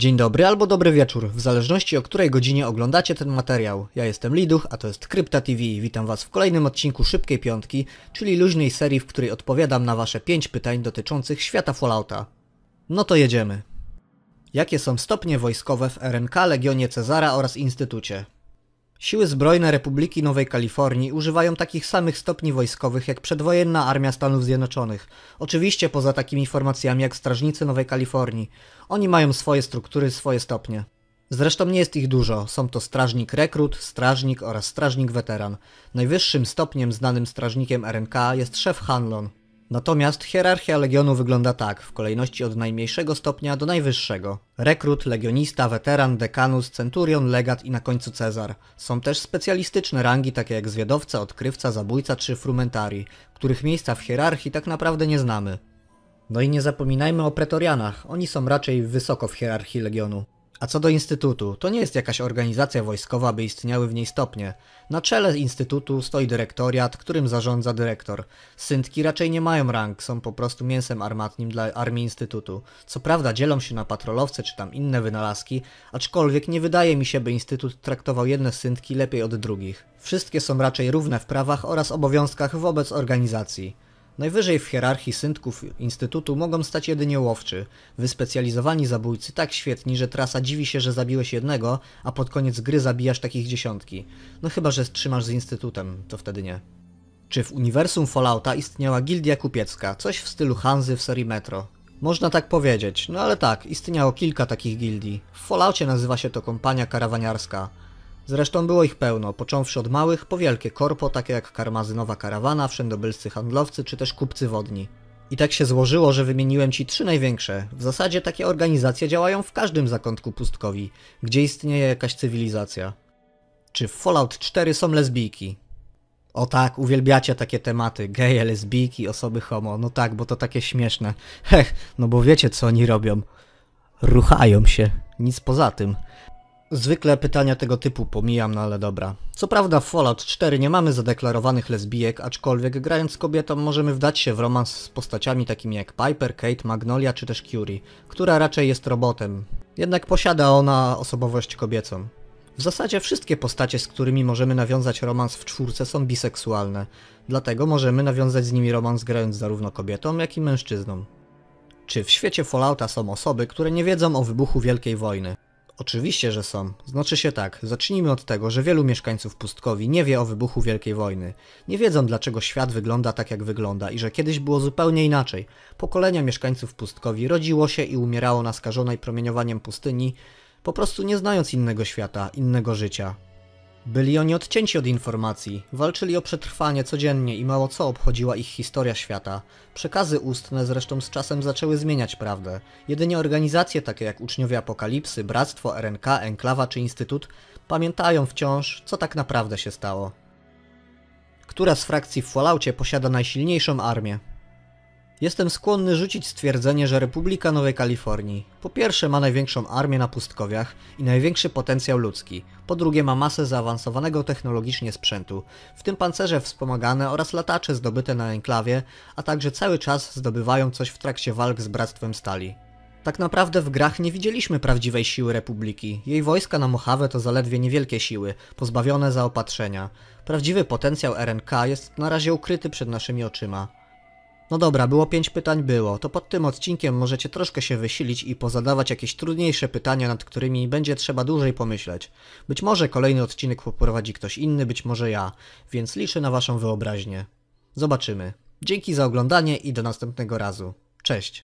Dzień dobry albo dobry wieczór, w zależności o której godzinie oglądacie ten materiał. Ja jestem Liduch, a to jest Krypta TV i witam Was w kolejnym odcinku Szybkiej Piątki, czyli luźnej serii, w której odpowiadam na Wasze 5 pytań dotyczących świata Fallouta. No to jedziemy. Jakie są stopnie wojskowe w RNK, Legionie Cezara oraz Instytucie? Siły Zbrojne Republiki Nowej Kalifornii używają takich samych stopni wojskowych jak przedwojenna armia Stanów Zjednoczonych. Oczywiście poza takimi formacjami jak Strażnicy Nowej Kalifornii. Oni mają swoje struktury, swoje stopnie. Zresztą nie jest ich dużo. Są to strażnik rekrut, strażnik oraz strażnik weteran. Najwyższym stopniem znanym strażnikiem RNK jest szef Hanlon. Natomiast hierarchia legionu wygląda tak, w kolejności od najmniejszego stopnia do najwyższego. Rekrut, legionista, weteran, dekanus, centurion, legat i na końcu Cezar. Są też specjalistyczne rangi takie jak zwiadowca, odkrywca, zabójca czy frumentarii, których miejsca w hierarchii tak naprawdę nie znamy. No i nie zapominajmy o pretorianach, oni są raczej wysoko w hierarchii legionu. A co do Instytutu, to nie jest jakaś organizacja wojskowa, by istniały w niej stopnie. Na czele Instytutu stoi dyrektoriat, którym zarządza dyrektor. Syntki raczej nie mają rang, są po prostu mięsem armatnim dla Armii Instytutu. Co prawda dzielą się na patrolowce czy tam inne wynalazki, aczkolwiek nie wydaje mi się, by Instytut traktował jedne syntki lepiej od drugich. Wszystkie są raczej równe w prawach oraz obowiązkach wobec organizacji. Najwyżej w hierarchii syntków Instytutu mogą stać jedynie łowczy, wyspecjalizowani zabójcy tak świetni, że trasa dziwi się, że zabiłeś jednego, a pod koniec gry zabijasz takich dziesiątki. No chyba, że strzymasz z Instytutem, to wtedy nie. Czy w uniwersum Fallouta istniała gildia kupiecka, coś w stylu Hanzy w serii Metro? Można tak powiedzieć, no ale tak, istniało kilka takich gildii. W Falloutie nazywa się to kompania karawaniarska. Zresztą było ich pełno, począwszy od małych po wielkie korpo, takie jak karmazynowa karawana, wszędobylscy handlowcy czy też kupcy wodni. I tak się złożyło, że wymieniłem ci trzy największe. W zasadzie takie organizacje działają w każdym zakątku pustkowi, gdzie istnieje jakaś cywilizacja. Czy w Fallout 4 są lesbijki? O tak, uwielbiacie takie tematy, geje, lesbijki, osoby homo, no tak, bo to takie śmieszne. Heh, no bo wiecie co oni robią. Ruchają się, nic poza tym. Zwykle pytania tego typu pomijam, no ale dobra. Co prawda w Fallout 4 nie mamy zadeklarowanych lesbijek, aczkolwiek grając z kobietą możemy wdać się w romans z postaciami takimi jak Piper, Kate, Magnolia czy też Curie, która raczej jest robotem. Jednak posiada ona osobowość kobiecą. W zasadzie wszystkie postacie, z którymi możemy nawiązać romans w czwórce są biseksualne, dlatego możemy nawiązać z nimi romans grając zarówno kobietą, jak i mężczyzną. Czy w świecie Fallouta są osoby, które nie wiedzą o wybuchu Wielkiej Wojny? Oczywiście, że są. Znaczy się tak, zacznijmy od tego, że wielu mieszkańców Pustkowi nie wie o wybuchu Wielkiej Wojny. Nie wiedzą, dlaczego świat wygląda tak, jak wygląda i że kiedyś było zupełnie inaczej. Pokolenia mieszkańców Pustkowi rodziło się i umierało na skażonej promieniowaniem pustyni, po prostu nie znając innego świata, innego życia. Byli oni odcięci od informacji, walczyli o przetrwanie codziennie i mało co obchodziła ich historia świata. Przekazy ustne zresztą z czasem zaczęły zmieniać prawdę. Jedynie organizacje takie jak Uczniowie Apokalipsy, Bractwo, RNK, Enklawa czy Instytut pamiętają wciąż, co tak naprawdę się stało. Która z frakcji w Falloutie posiada najsilniejszą armię? Jestem skłonny rzucić stwierdzenie, że Republika Nowej Kalifornii po pierwsze ma największą armię na pustkowiach i największy potencjał ludzki, po drugie ma masę zaawansowanego technologicznie sprzętu, w tym pancerze wspomagane oraz latacze zdobyte na enklawie, a także cały czas zdobywają coś w trakcie walk z Bractwem Stali. Tak naprawdę w grach nie widzieliśmy prawdziwej siły Republiki. Jej wojska na Mojave to zaledwie niewielkie siły, pozbawione zaopatrzenia. Prawdziwy potencjał RNK jest na razie ukryty przed naszymi oczyma. No dobra, było 5 pytań, było. To pod tym odcinkiem możecie troszkę się wysilić i pozadawać jakieś trudniejsze pytania, nad którymi będzie trzeba dłużej pomyśleć. Być może kolejny odcinek poprowadzi ktoś inny, być może ja, więc liczę na Waszą wyobraźnię. Zobaczymy. Dzięki za oglądanie i do następnego razu. Cześć!